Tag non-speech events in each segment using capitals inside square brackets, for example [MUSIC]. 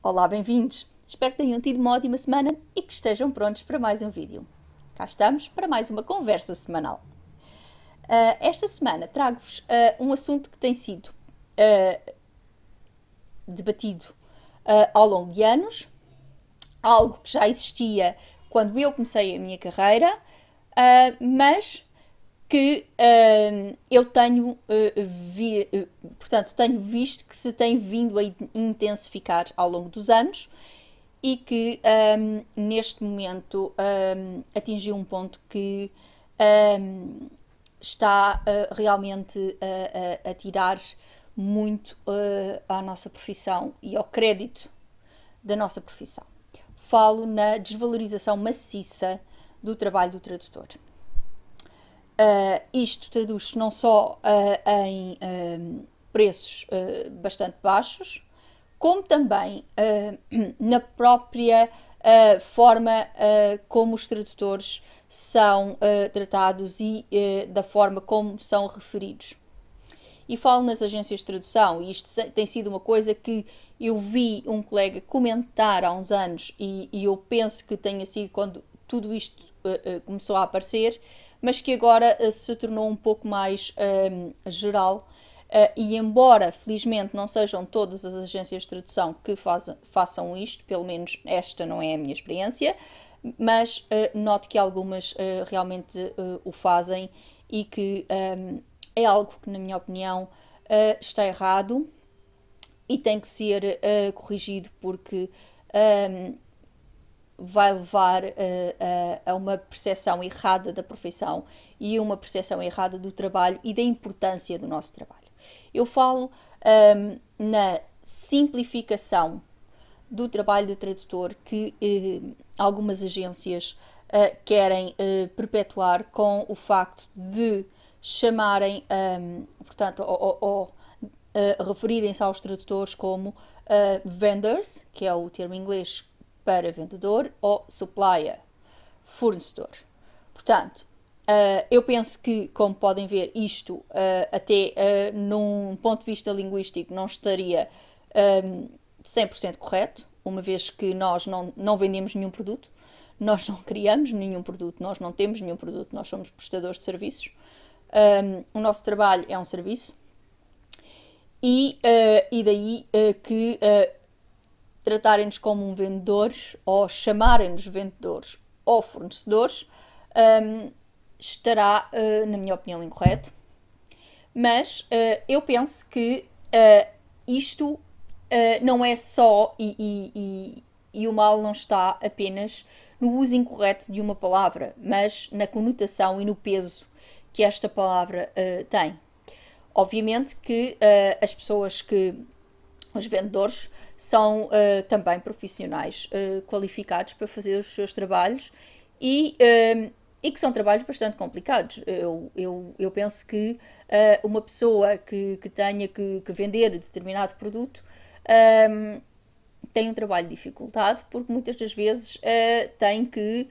Olá, bem-vindos! Espero que tenham tido uma ótima semana e que estejam prontos para mais um vídeo. Cá estamos para mais uma conversa semanal. Uh, esta semana trago-vos uh, um assunto que tem sido uh, debatido ao longo de anos, algo que já existia quando eu comecei a minha carreira, mas que uh, eu tenho, uh, vi, uh, portanto, tenho visto que se tem vindo a intensificar ao longo dos anos e que um, neste momento um, atingiu um ponto que um, está eh, realmente a, a, a, tirar muito à nossa profissão e ao crédito da nossa profissão. Falo na desvalorização maciça do trabalho do tradutor. Uh, isto traduz-se não só uh, em uh, preços bastante baixos, como também [CLEARS THROAT] na própria forma como os tradutores são tratados e da forma como são referidos. E falo nas agências de tradução, e isto tem sido uma coisa que eu vi um colega comentar há uns anos, e, e eu penso que tenha sido quando tudo isto começou a aparecer mas que agora eh, se tornou um pouco mais ehm, geral. Uh, e embora, felizmente, não sejam todas as agências de tradução que façam isto, pelo menos esta não é a minha experiência, mas uh, noto que algumas uh, realmente o fazem e que um, ehm, é algo que, na minha opinião, está errado e tem que ser corrigido porque um, ehm, vai levar uh, a, a uma percepção errada da profissão e uma percepção errada do trabalho e da importância do nosso trabalho. Eu falo um, ehm, na simplificação do trabalho de tradutor que uh, algumas agências uh, querem perpetuar com o facto de chamarem, um, ehm, portanto, ou, ou referirem-se aos tradutores como vendors, que é o termo inglês para vendedor ou supplier, fornecedor. Portanto, uh, eu penso que, como podem ver, isto uh, até uh, num ponto de vista linguístico não estaria um, ehm, 100% correto, uma vez que nós não, não vendemos nenhum produto, nós não criamos nenhum produto, nós não temos nenhum produto, nós somos prestadores de serviços. Um, ehm, o nosso trabalho é um serviço e, uh, e daí uh, que tratarem-nos como um vendedores ou chamarem-nos vendedores ou fornecedores um, estará, uh, na minha opinião, incorreto. Mas uh, eu penso que uh, isto não é só e, e, e, e, o mal não está apenas no uso incorreto de uma palavra, mas na conotação e no peso que esta palavra tem. Obviamente que as pessoas que, os vendedores, são uh, também profissionais uh, qualificados para fazer os seus trabalhos e, eh, e que são trabalhos bastante complicados. Eu, eu, eu penso que uh, uma pessoa que, que tenha que, que vender determinado produto um, tem um trabalho dificultado porque muitas das vezes tem que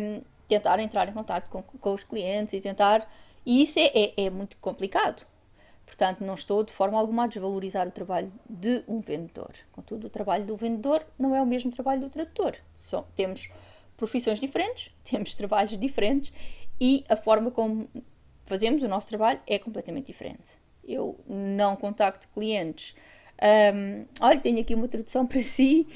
um, tentar entrar em contato com, com os clientes e tentar. E isso é, é, é muito complicado. Portanto, não estou de forma alguma a desvalorizar o trabalho de um vendedor. Contudo, o trabalho do vendedor não é o mesmo trabalho do tradutor. São, temos profissões diferentes, [LAUGHS] temos trabalhos diferentes e a forma como fazemos o nosso trabalho é completamente diferente. Eu não contacto clientes. Um, olha, tenho aqui uma tradução para si,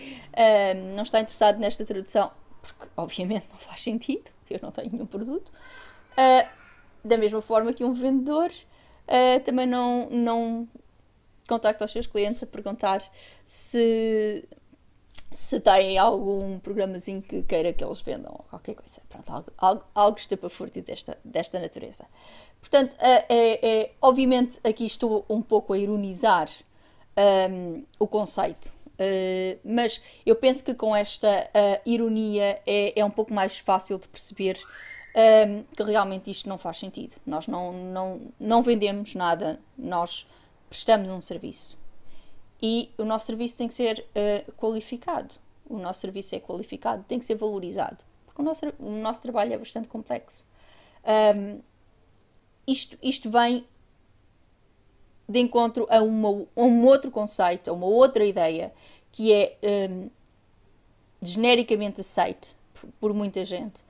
um, não está interessado nesta tradução, porque obviamente não faz sentido, eu não tenho nenhum produto. Uh, da mesma forma que um vendedor uh, também não, não contacta os seus clientes a perguntar se se têm algum programazinho que queira que eles vendam ou qualquer coisa. Pronto, algo, algo, algo estapafúrdio desta, desta natureza. Portanto, eh, é, é, obviamente aqui estou um pouco a ironizar um, ehm, o conceito, uh, mas eu penso que com esta uh, ironia é, é um pouco mais fácil de perceber um, que realmente isto não faz sentido. Nós não, não, não vendemos nada, nós prestamos um serviço. E o nosso serviço tem que ser uh, qualificado. O nosso serviço é qualificado, tem que ser valorizado. Porque o nosso, o nosso trabalho é bastante complexo. Um, isto, isto vem de encontro a, uma, a, um outro conceito, a uma outra ideia que é um, genericamente aceite por, por muita gente,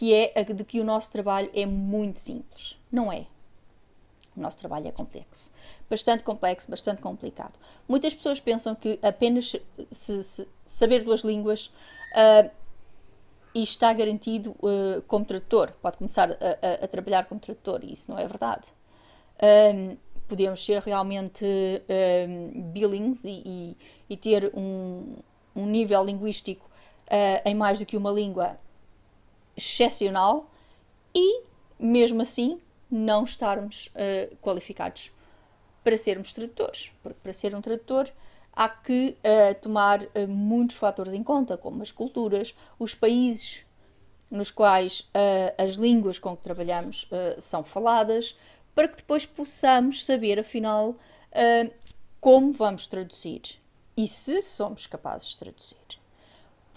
que é a de que o nosso trabalho é muito simples. Não é. O nosso trabalho é complexo. Bastante complexo, bastante complicado. Muitas pessoas pensam que apenas se, se saber duas línguas uh, e está garantido uh, como tradutor. Pode começar a, a, a, trabalhar como tradutor e isso não é verdade. Um, ah, podemos ser realmente um, billings e, e, e, ter um, um nível linguístico uh, em mais do que uma língua excepcional e, mesmo assim, não estarmos uh, qualificados para sermos tradutores. Porque para ser um tradutor há que uh, tomar uh, muitos fatores em conta, como as culturas, os países nos quais as línguas com que trabalhamos são faladas, para que depois possamos saber, afinal, como vamos traduzir e se somos capazes de traduzir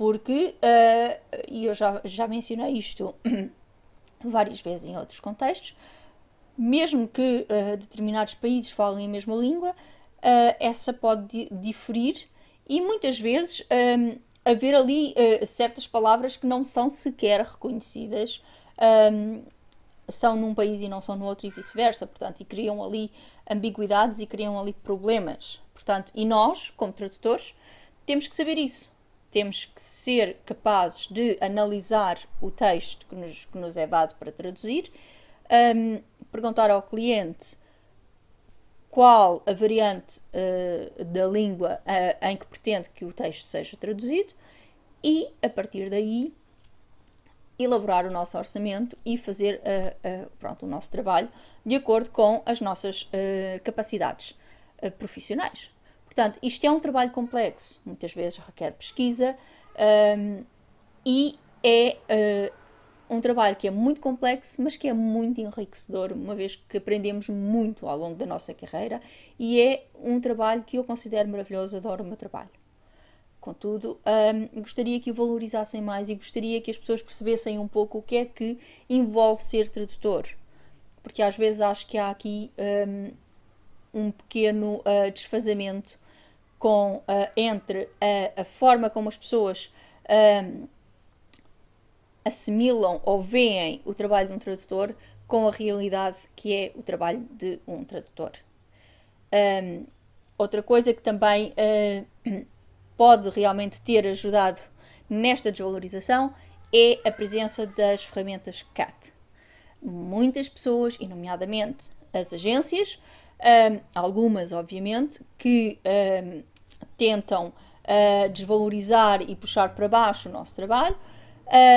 porque, eh, e uh, eu já, já mencionei isto [CLEARS THROAT] várias vezes em outros contextos, mesmo que uh, determinados países falem a mesma língua, uh, essa pode di diferir e muitas vezes um, haver ali certas palavras que não são sequer reconhecidas, um, são num país e não são no outro e vice-versa, portanto, e criam ali ambiguidades e criam ali problemas. Portanto, e nós, como tradutores, temos que saber isso temos que ser capazes de analisar o texto que nos, que nos é dado para traduzir, um, perguntar ao cliente qual a variante uh, da língua uh, em que pretende que o texto seja traduzido e, a partir daí, elaborar o nosso orçamento e fazer uh, pronto, o nosso trabalho de acordo com as nossas capacidades profissionais. Portanto, isto é um trabalho complexo, muitas vezes requer pesquisa um, e é uh, um trabalho que é muito complexo, mas que é muito enriquecedor, uma vez que aprendemos muito ao longo da nossa carreira e é um trabalho que eu considero maravilhoso, adoro o meu trabalho. Contudo, um, gostaria que o valorizassem mais e gostaria que as pessoas percebessem um pouco o que é que envolve ser tradutor, porque às vezes acho que há aqui um, um pequeno uh, desfazamento com, uh, entre a, a, forma como as pessoas um, ehm, assimilam ou veem o trabalho de um tradutor com a realidade que é o trabalho de um tradutor. Um, ehm, outra coisa que também uh, [CLEARS THROAT] pode realmente ter ajudado nesta desvalorização é a presença das ferramentas CAT. Muitas pessoas, e nomeadamente as agências, um, ehm, algumas obviamente, que um, tentam uh, desvalorizar e puxar para baixo o nosso trabalho.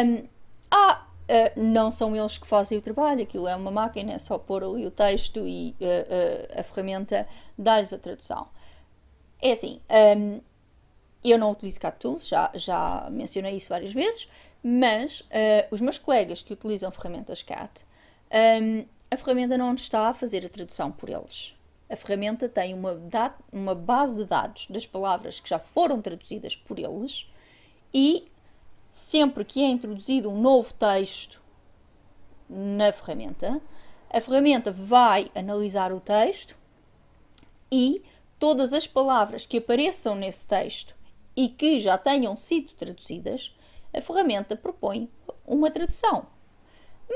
Um, há, uh, não são eles que fazem o trabalho, aquilo é uma máquina, é só pôr ali o texto e uh, a ferramenta dá-lhes a tradução. É assim, um, eu não utilizo cat já, já mencionei isso várias vezes, mas os meus colegas que utilizam ferramentas CAT, um, a ferramenta não está a fazer a tradução por eles a ferramenta tem uma, uma base de dados das palavras que já foram traduzidas por eles e sempre que é introduzido um novo texto na ferramenta, a ferramenta vai analisar o texto e todas as palavras que apareçam nesse texto e que já tenham sido traduzidas, a ferramenta propõe uma tradução.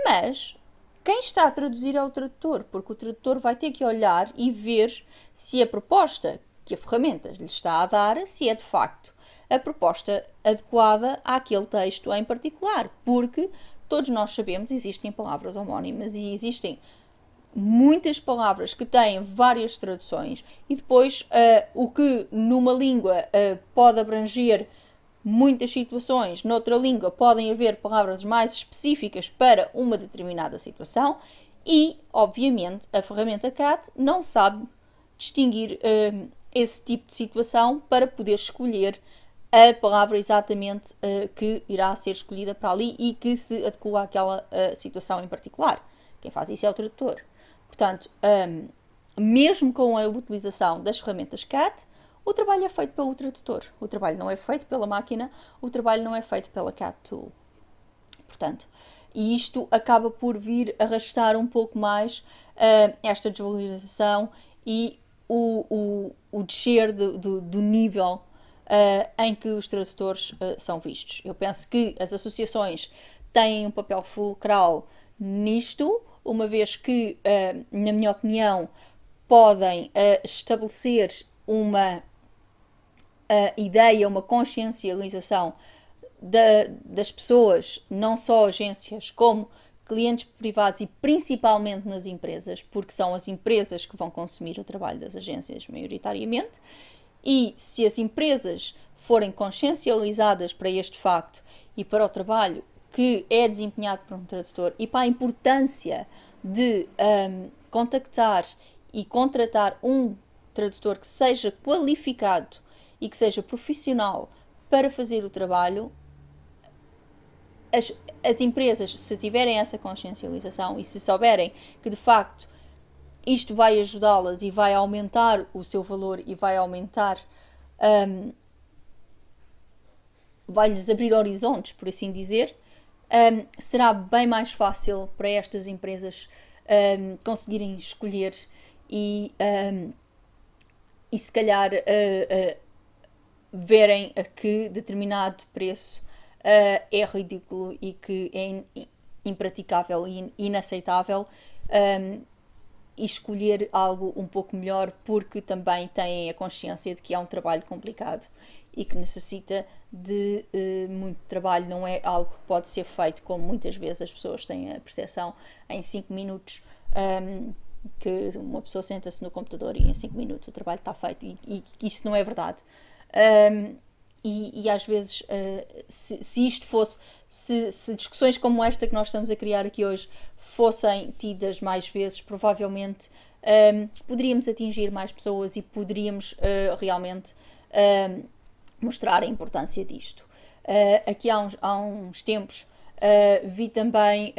Mas quem está a traduzir é o tradutor, porque o tradutor vai ter que olhar e ver se a proposta que a ferramenta lhe está a dar, se é de facto a proposta adequada àquele texto em particular, porque todos nós sabemos existem palavras homónimas e existem muitas palavras que têm várias traduções e depois uh, o que numa língua uh, pode abranger muitas situações noutra língua podem haver palavras mais específicas para uma determinada situação e, obviamente, a ferramenta CAT não sabe distinguir uh, esse tipo de situação para poder escolher a palavra exatamente uh, que irá ser escolhida para ali e que se adequa àquela uh, situação em particular. Quem faz isso é o tradutor. Portanto, um, mesmo com a utilização das ferramentas CAT, o trabalho é feito pelo tradutor, o trabalho não é feito pela máquina, o trabalho não é feito pela Cat Tool. Portanto, e isto acaba por vir arrastar um pouco mais uh, esta desvalorização e o, o, o descer do, do, do nível uh, em que os tradutores uh, são vistos. Eu penso que as associações têm um papel fulcral nisto, uma vez que, na minha opinião, podem estabelecer uma uh, ideia, uma consciencialização da, das pessoas, não só agências, como clientes privados e principalmente nas empresas, porque são as empresas que vão consumir o trabalho das agências maioritariamente. E se as empresas forem consciencializadas para este facto e para o trabalho que é desempenhado por um tradutor e para a importância de um, contactar e contratar um tradutor que seja qualificado e que seja profissional para fazer o trabalho, as, as empresas, se tiverem essa consciencialização e se souberem que de facto isto vai ajudá-las e vai aumentar o seu valor e vai aumentar. Um, vai-lhes abrir horizontes, por assim dizer, um, será bem mais fácil para estas empresas um, conseguirem escolher e, um, e se calhar uh, uh, verem a que determinado preço uh, é ridículo e que é impraticável e inaceitável um, ehm, e escolher algo um pouco melhor porque também têm a consciência de que é um trabalho complicado e que necessita de uh, muito trabalho, não é algo que pode ser feito como muitas vezes as pessoas têm a percepção em 5 minutos. Um, ehm, que uma pessoa senta-se no computador e em 5 minutos o trabalho está feito e, e isso não é verdade. Um, e, e, às vezes, uh, se, se, isto fosse, se, se, discussões como esta que nós estamos a criar aqui hoje fossem tidas mais vezes, provavelmente um, poderíamos atingir mais pessoas e poderíamos uh, realmente um, mostrar a importância disto. Uh, aqui há uns, há uns tempos vi também,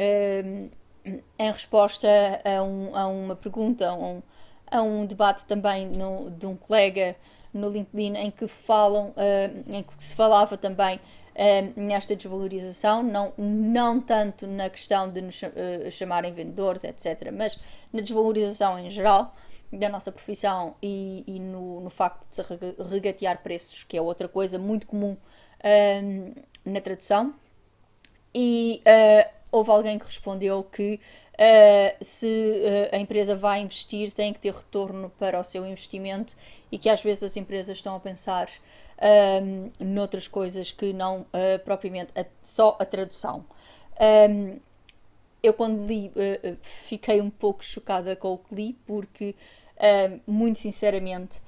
em resposta a, um, a, uma pergunta, a um, a debate também no, de um colega no LinkedIn em que falam, eh, em que se falava também eh, nesta desvalorização, não, não tanto na questão de nos eh, chamarem vendedores, etc., mas na desvalorização em geral da nossa profissão e, e no, no, facto de se regatear preços, que é outra coisa muito comum ehm, na tradução. E houve alguém que respondeu que Uh, se uh, a empresa vai investir, tem que ter retorno para o seu investimento e que às vezes as empresas estão a pensar um, ehm, noutras coisas que não uh, propriamente a, só a tradução. Um, ehm, eu, quando li, fiquei um pouco chocada com o que li, porque, ehm, muito sinceramente,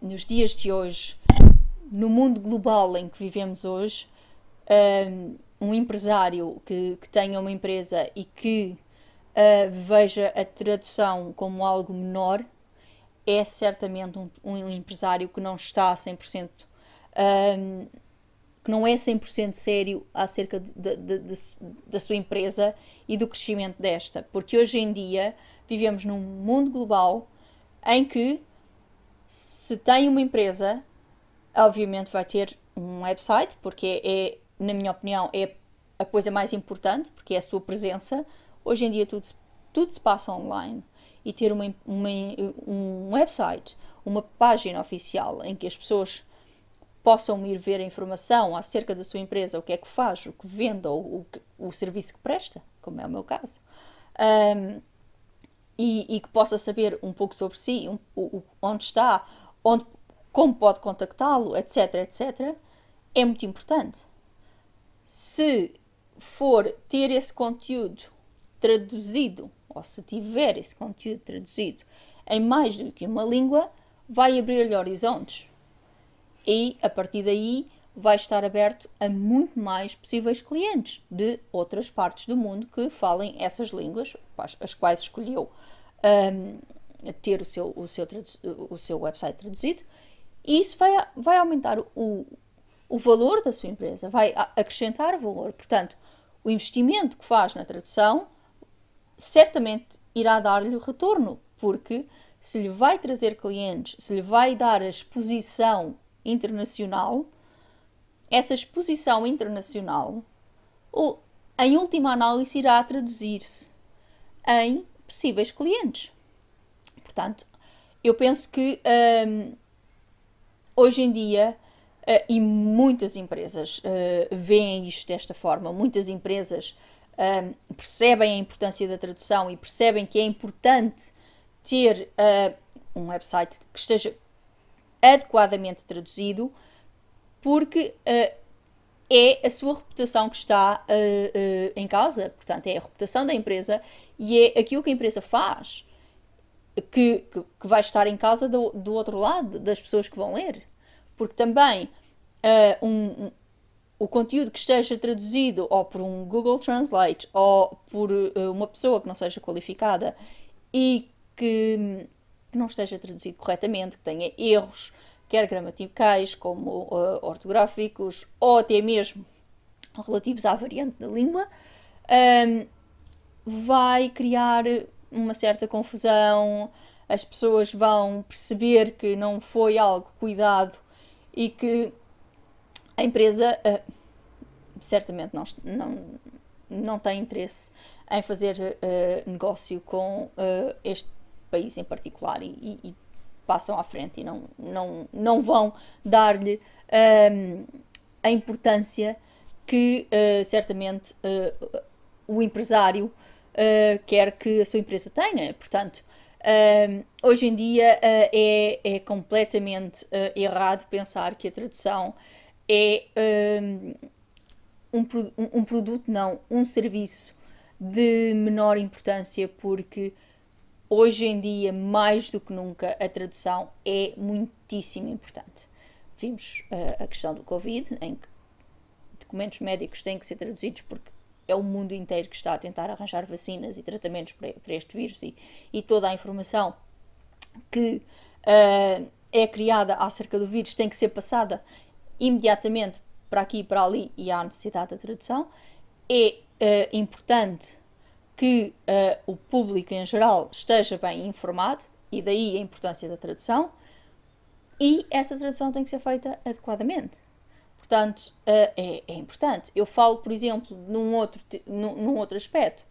nos dias de hoje, no mundo global em que vivemos hoje, um empresário que, que tenha uma empresa e que uh, veja a tradução como algo menor, é certamente um, um empresário que não está a 100%, um, ah, que não é 100% sério acerca de, de, de, da sua empresa e do crescimento desta. Porque hoje em dia vivemos num mundo global em que se tem uma empresa, obviamente vai ter um website, porque é, é na minha opinião, é a coisa mais importante, porque é a sua presença. Hoje em dia tudo, tudo se passa online e ter uma, uma, um website, uma página oficial em que as pessoas possam ir ver a informação acerca da sua empresa, o que é que faz, o que vende ou o, o serviço que presta, como é o meu caso, um, e, e, que possa saber um pouco sobre si, um, o, onde está, onde, como pode contactá-lo, etc, etc, é muito importante se for ter esse conteúdo traduzido, ou se tiver esse conteúdo traduzido em mais do que uma língua, vai abrir-lhe horizontes. E a partir daí vai estar aberto a muito mais possíveis clientes de outras partes do mundo que falem essas línguas, as quais escolheu um, ter o seu, o, seu o seu website traduzido, e isso vai, vai aumentar o, o valor da sua empresa, vai acrescentar valor. Portanto, o investimento que faz na tradução certamente irá dar-lhe retorno, porque se lhe vai trazer clientes, se lhe vai dar a exposição internacional, essa exposição internacional, em última análise, irá traduzir-se em possíveis clientes. Portanto, eu penso que hum, hoje em dia Uh, e muitas empresas uh, veem isto desta forma. Muitas empresas uh, percebem a importância da tradução e percebem que é importante ter eh, um website que esteja adequadamente traduzido, porque é a sua reputação que está em causa. Portanto, é a reputação da empresa e é aquilo que a empresa faz que, que, que vai estar em causa do, do outro lado, das pessoas que vão ler porque também uh, um, um, o conteúdo que esteja traduzido ou por um Google Translate ou por uh, uma pessoa que não seja qualificada e que, que, não esteja traduzido corretamente, que tenha erros, quer gramaticais como uh, ortográficos ou até mesmo relativos à variante da língua, um, ehm, vai criar uma certa confusão, as pessoas vão perceber que não foi algo cuidado e que a empresa uh, certamente não, não, não tem interesse em fazer uh, negócio com uh, este país em particular e, e, passam à frente e não, não, não vão dar-lhe um, a importância que certamente o empresário quer que a sua empresa tenha. Portanto, hoje em dia uh, é, é, completamente uh, errado pensar que a tradução é um, um, um, produto, não, um serviço de menor importância, porque hoje em dia, mais do que nunca, a tradução é muitíssimo importante. Vimos ah, a questão do Covid, em que documentos médicos têm que ser traduzidos porque é o mundo inteiro que está a tentar arranjar vacinas e tratamentos para, este vírus e, e toda a informação que uh, é criada acerca do vírus tem que ser passada imediatamente para aqui e para ali e há necessidade da tradução. É uh, importante que uh, o público em geral esteja bem informado e daí a importância da tradução e essa tradução tem que ser feita adequadamente. Portanto, uh, é, é, importante. Eu falo, por exemplo, num outro, num, num outro aspecto.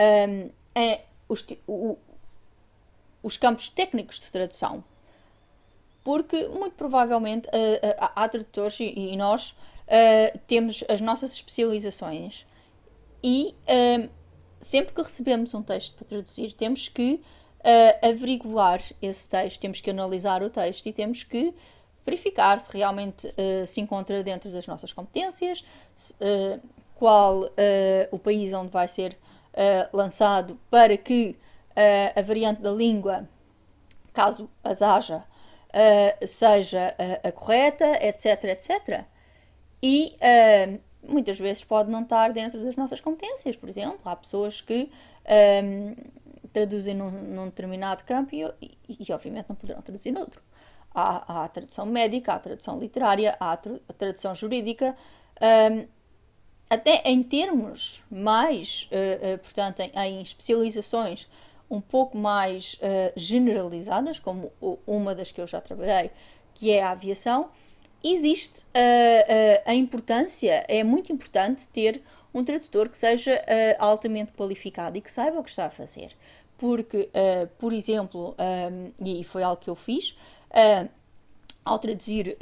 Um, é, os, o, os campos técnicos de tradução. Porque, muito provavelmente, uh, uh, há tradutores e, e nós uh, temos as nossas especializações e sempre que recebemos um texto para traduzir, temos que averiguar esse texto, temos que analisar o texto e temos que verificar se realmente uh, se encontra dentro das nossas competências, se, uh, qual uh, o país onde vai ser lançado para que a variante da língua, caso as haja, seja a correta, etc, etc. E muitas vezes pode não estar dentro das nossas competências, por exemplo, há pessoas que traduzem num, num, determinado campo e, e, e obviamente não poderão traduzir noutro. No há, há a tradução médica, há a tradução literária, há a, a tradução jurídica, um, até em termos mais, uh, uh, portanto, em, em, especializações um pouco mais uh, generalizadas, como uma das que eu já trabalhei, que é a aviação, existe a importância, é muito importante ter um tradutor que seja altamente qualificado e que saiba o que está a fazer. Porque, por exemplo, um, e foi algo que eu fiz, uh, ao traduzir,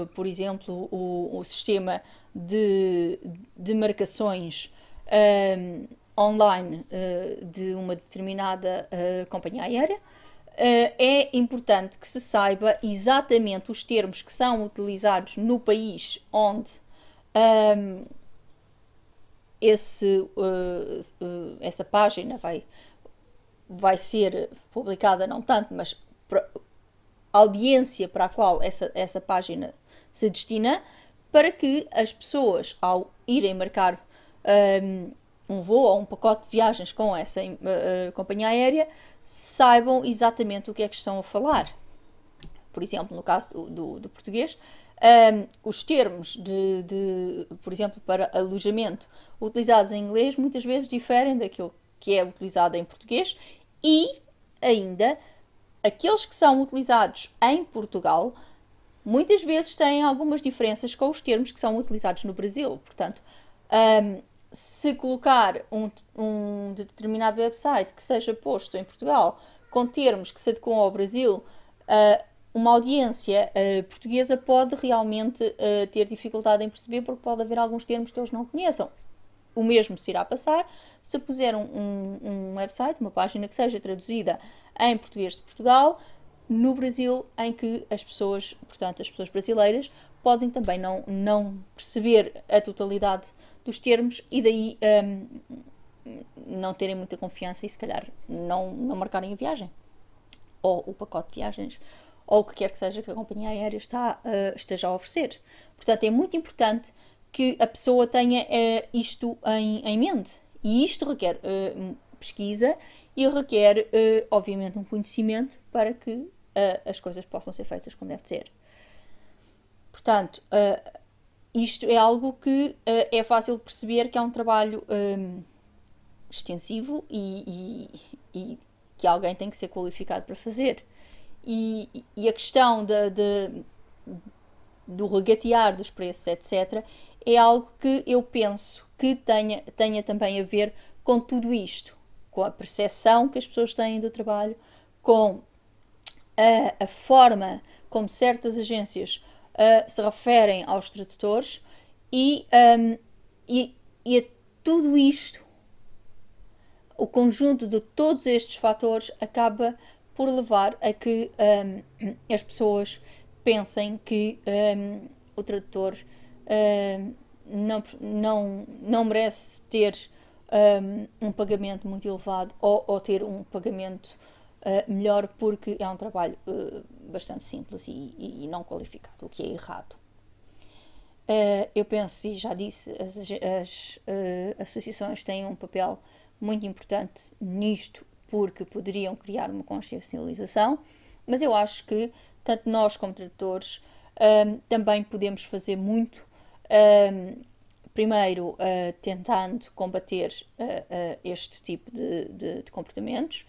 uh, por exemplo, o, o, sistema de, de marcações online de uma determinada companhia aérea, é importante que se saiba exatamente os termos que são utilizados no país onde um, esse, uh, uh, essa página vai, vai ser publicada, não tanto, mas audiência para a qual essa, essa página se destina, para que as pessoas, ao irem marcar um, um voo ou um pacote de viagens com essa uh, companhia aérea, saibam exatamente o que é que estão a falar. Por exemplo, no caso do, do, do português, um, os termos, de, de, por exemplo, para alojamento utilizados em inglês muitas vezes diferem daquilo que é utilizado em português e ainda aqueles que são utilizados em Portugal muitas vezes têm algumas diferenças com os termos que são utilizados no Brasil. Portanto, um, se colocar um, um, determinado website que seja posto em Portugal com termos que se adequam ao Brasil, uh, uma audiência uh, portuguesa pode realmente uh, ter dificuldade em perceber porque pode haver alguns termos que eles não conheçam o mesmo se irá passar. Se puser um, um, website, uma página que seja traduzida em português de Portugal, no Brasil, em que as pessoas, portanto, as pessoas brasileiras, podem também não, não perceber a totalidade dos termos e daí um, não terem muita confiança e se calhar não, não marcarem a viagem ou o pacote de viagens ou o que quer que seja que a companhia aérea está, uh, esteja a oferecer. Portanto, é muito importante que a pessoa tenha uh, isto em, em, mente. E isto requer uh, pesquisa e requer, eh, obviamente, um conhecimento para que as coisas possam ser feitas como deve ser. Portanto, isto é algo que é fácil de perceber que é um trabalho um, extensivo e, e, e, que alguém tem que ser qualificado para fazer. E, e a questão de, de, do regatear dos preços, etc., é algo que eu penso que tenha, tenha também a ver com tudo isto, com a percepção que as pessoas têm do trabalho, com a, a forma como certas agências uh, se referem aos tradutores e, um, e, e a tudo isto, o conjunto de todos estes fatores acaba por levar a que um, as pessoas pensem que um, o tradutor não, não, não merece ter um, um, pagamento muito elevado ou, ou ter um pagamento uh, melhor porque é um trabalho uh, bastante simples e, e, e, não qualificado, o que é errado. Uh, eu penso, e já disse, as, as associações têm um papel muito importante nisto porque poderiam criar uma consciencialização, mas eu acho que tanto nós como tradutores também podemos fazer muito um, primeiro, uh, tentando combater uh, este tipo de, de, de comportamentos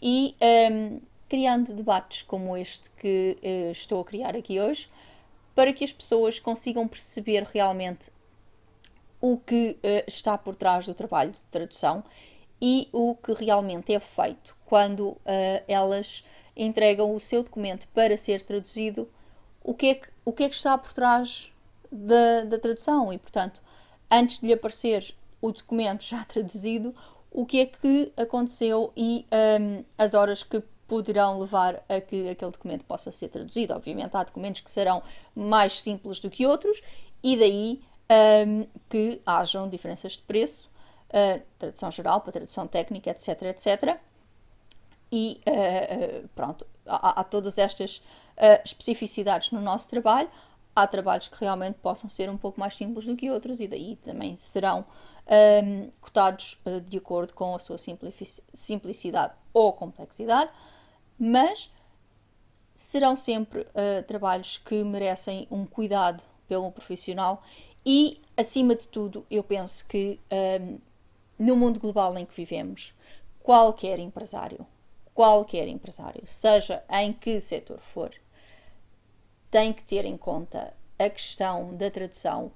e um, criando debates como este que eh, estou a criar aqui hoje, para que as pessoas consigam perceber realmente o que eh, está por trás do trabalho de tradução e o que realmente é feito quando uh, elas entregam o seu documento para ser traduzido, o que é que, o que, é que está por trás da, da tradução e, portanto, antes de lhe aparecer o documento [LAUGHS] já traduzido, o que é que aconteceu e um, as horas que poderão levar a que aquele documento possa ser traduzido. Obviamente, há documentos que serão mais simples do que outros e daí um, que hajam diferenças de preço, uh, tradução geral para tradução técnica, etc, etc. E uh, pronto, há, há todas estas uh, especificidades no nosso trabalho, há trabalhos que realmente possam ser um pouco mais simples do que outros e daí também serão um, cotados eh, de acordo com a sua simplicidade ou complexidade, mas serão sempre uh, trabalhos que merecem um cuidado pelo profissional e, acima de tudo, eu penso que um, no mundo global em que vivemos, qualquer empresário, qualquer empresário, seja em que setor for, tem que ter em conta a questão da tradução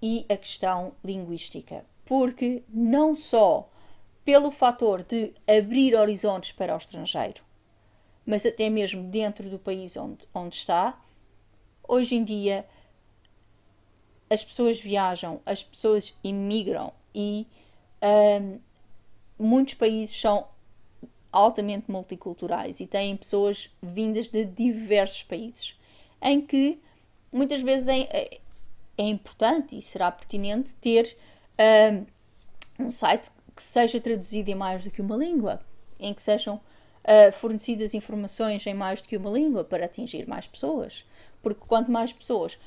e a questão linguística, porque não só pelo fator de abrir horizontes para o estrangeiro, mas até mesmo dentro do país onde, onde está, hoje em dia as pessoas viajam, as pessoas imigram e um, muitos países são altamente multiculturais e têm pessoas vindas de diversos países em que muitas vezes é, é, é importante e será pertinente ter uh, um site que seja traduzido em mais do que uma língua, em que sejam uh, fornecidas informações em mais do que uma língua para atingir mais pessoas. Porque quanto mais pessoas,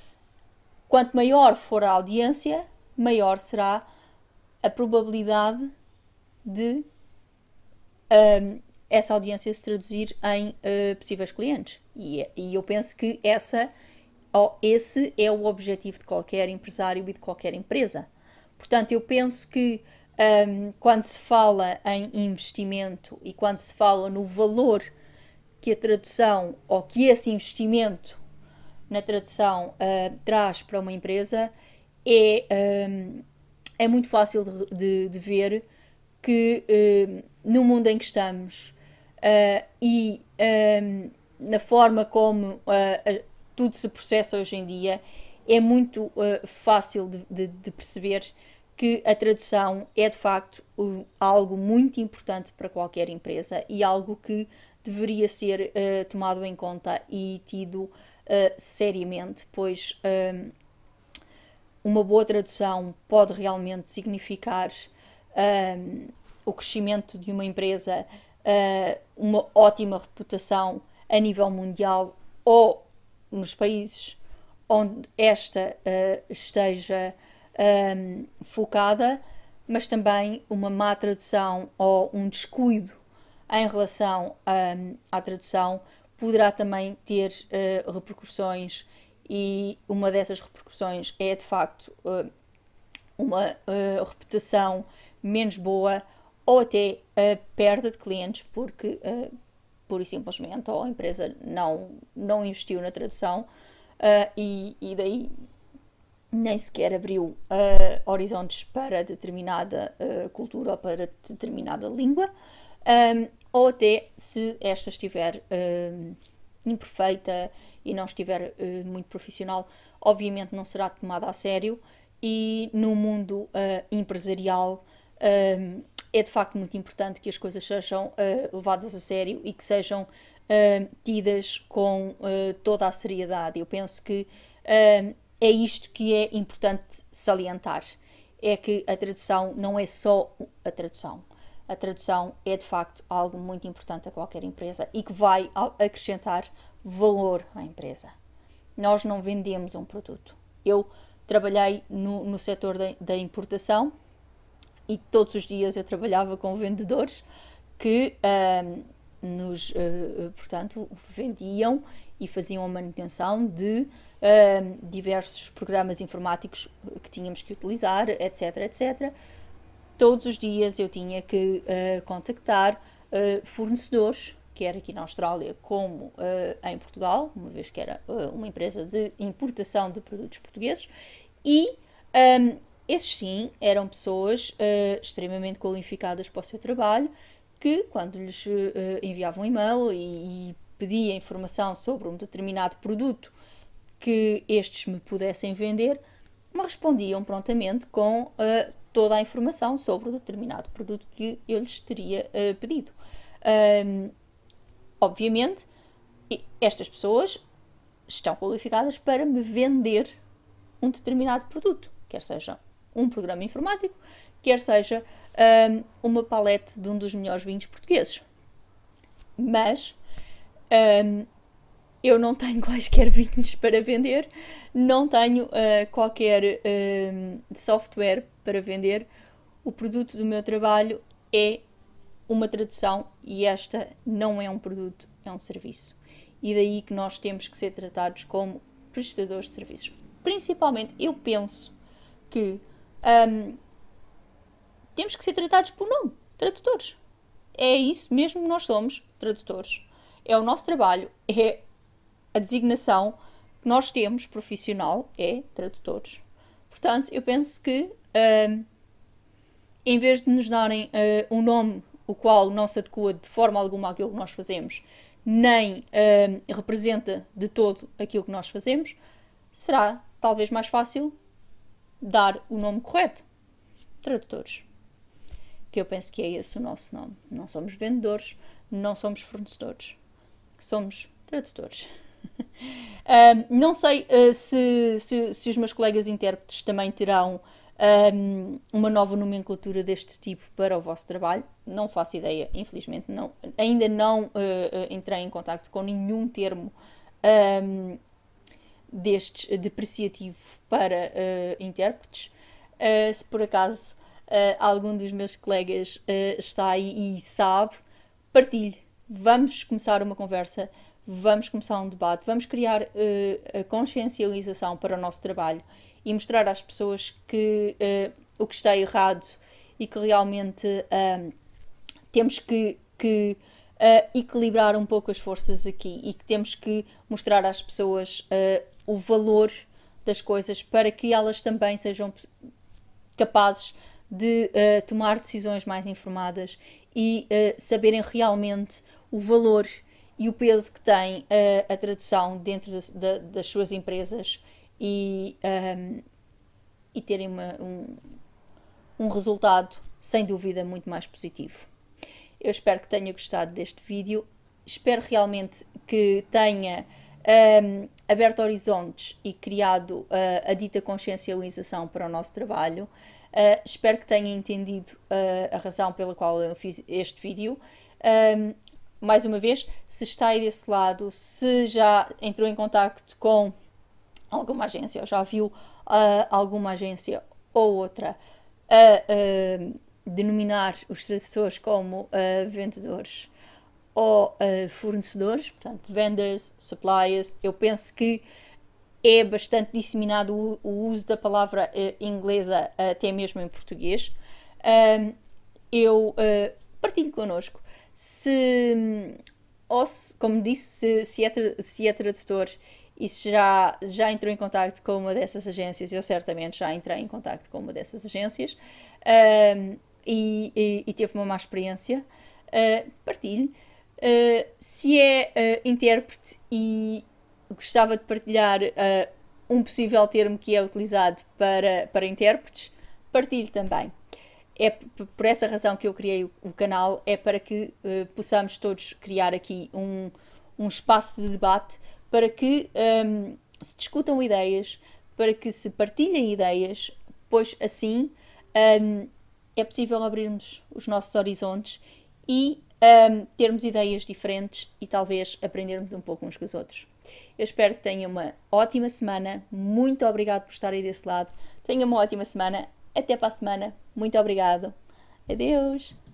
quanto maior for a audiência, maior será a probabilidade de um, essa audiência se traduzir em uh, possíveis clientes. E, é, e eu penso que essa, oh, esse é o objetivo de qualquer empresário e de qualquer empresa. Portanto, eu penso que um, ehm, quando se fala em investimento e quando se fala no valor que a tradução ou que esse investimento na tradução uh, traz para uma empresa, é, um, ehm, é muito fácil de, de, de ver que uh, no mundo em que estamos, uh, e um, ah, na forma como uh, a, tudo se processa hoje em dia, é muito uh, fácil de, de, de, perceber que a tradução é de facto um, algo muito importante para qualquer empresa e algo que deveria ser tomado em conta e tido seriamente, pois um, uma boa tradução pode realmente significar um, o crescimento de uma empresa uh, uma ótima reputação a nível mundial ou nos países onde esta uh, esteja um, ehm, focada, mas também uma má tradução ou um descuido em relação um, ehm, à tradução poderá também ter uh, repercussões e uma dessas repercussões é de facto uh, uma reputação menos boa ou até a perda de clientes porque, uh, pura e simplesmente, ou a empresa não, não investiu na tradução uh, e, e daí nem sequer abriu uh, horizontes para determinada uh, cultura ou para determinada língua, um, ehm, ou até se esta estiver uh, imperfeita e não estiver muito profissional, obviamente não será tomada a sério e no mundo empresarial um, ehm, é de facto muito importante que as coisas sejam uh, levadas a sério e que sejam uh, tidas com uh, toda a seriedade. Eu penso que é isto que é importante salientar: é que a tradução não é só a tradução. A tradução é de facto algo muito importante a qualquer empresa e que vai acrescentar valor à empresa. Nós não vendemos um produto. Eu trabalhei no, no setor da, da importação e todos os dias eu trabalhava com vendedores que uh, nos, uh, portanto, vendiam e faziam a manutenção de uh, diversos programas informáticos eh, que tínhamos que utilizar, etc, etc. Todos os dias eu tinha que contactar fornecedores, quer aqui na Austrália como em Portugal, uma vez que era uma empresa de importação de produtos portugueses, e um, esses sim eram pessoas uh, extremamente qualificadas para o seu trabalho, que quando lhes uh, enviavam um e-mail e, e pedia informação sobre um determinado produto que estes me pudessem vender, me respondiam prontamente com uh, toda a informação sobre o determinado produto que eu lhes teria uh, pedido. Um, obviamente, estas pessoas estão qualificadas para me vender um determinado produto, quer seja um programa informático, quer seja um, uma palete de um dos melhores vinhos portugueses. Mas um, eu não tenho [LAUGHS] quaisquer vinhos para vender, não tenho uh, qualquer hum, software para vender. O produto do meu trabalho é uma tradução e esta não é um produto, é um serviço. E daí que nós temos que ser tratados como prestadores de serviços. Principalmente, eu penso que um, temos que ser tratados por nome, tradutores. É isso mesmo que nós somos, tradutores. É o nosso trabalho, é a designação que nós temos profissional, é tradutores. Portanto, eu penso que um, em vez de nos darem uh, um nome o qual não se adequa de forma alguma àquilo que nós fazemos, nem representa de todo aquilo que nós fazemos, será talvez mais fácil dar o nome correto. Tradutores. Que eu penso que é esse o nosso nome. Não somos vendedores, não somos fornecedores. Somos tradutores. [LAUGHS] não sei uh, se, se, se, os meus colegas intérpretes também terão um, uma nova nomenclatura deste tipo para o vosso trabalho. Não faço ideia, infelizmente, não, ainda não uh, entrei em contato com nenhum termo um, destes eh, depreciativo para uh, intérpretes. Uh, se por acaso uh, algum dos meus colegas está aí e sabe, partilhe. Vamos começar uma conversa, vamos começar um debate, vamos criar a consciencialização para o nosso trabalho e mostrar às pessoas que o que está errado e que realmente temos que, que equilibrar um pouco as forças aqui e que temos que mostrar às pessoas o valor das coisas para que elas também sejam capazes de uh, tomar decisões mais informadas e uh, saberem realmente o valor e o peso que tem uh, eh, a tradução dentro de, de, das suas empresas e, um, ehm, e terem uma, um, um resultado sem dúvida muito mais positivo. Eu espero que tenha gostado deste vídeo, espero realmente que tenha um, aberto horizontes e criado uh, a dita consciencialização para o nosso trabalho. Uh, espero que tenha entendido uh, a razão pela qual eu fiz este vídeo. Um, mais uma vez, se está aí desse lado, se já entrou em contacto com alguma agência ou já viu alguma agência ou outra a denominar os tradutores como vendedores ou uh, fornecedores, portanto, vendors, suppliers. Eu penso que é bastante disseminado o, o uso da palavra uh, inglesa até mesmo em português. Um, eu uh, partilho connosco se, ou se, como disse, se, se, é, se é tradutor e se já, já entrou em contato com uma dessas agências, eu certamente já entrei em contato com uma dessas agências um, e, e, e, teve uma má experiência, uh, partilhe. Uh, se é uh, intérprete e gostava de partilhar uh, um possível termo que é utilizado para, para intérpretes, partilhe também. É por essa razão que eu criei o, canal, é para que possamos todos criar aqui um, um espaço de debate para que um, ehm, se discutam ideias, para que se partilhem ideias, pois assim um, ehm, é possível abrirmos os nossos horizontes e um, termos ideias diferentes e talvez aprendermos um pouco uns com os outros. Eu espero que tenha uma ótima semana. Muito obrigado por estar desse lado. Tenha uma ótima semana. Até para a semana. Muito obrigado. Adeus.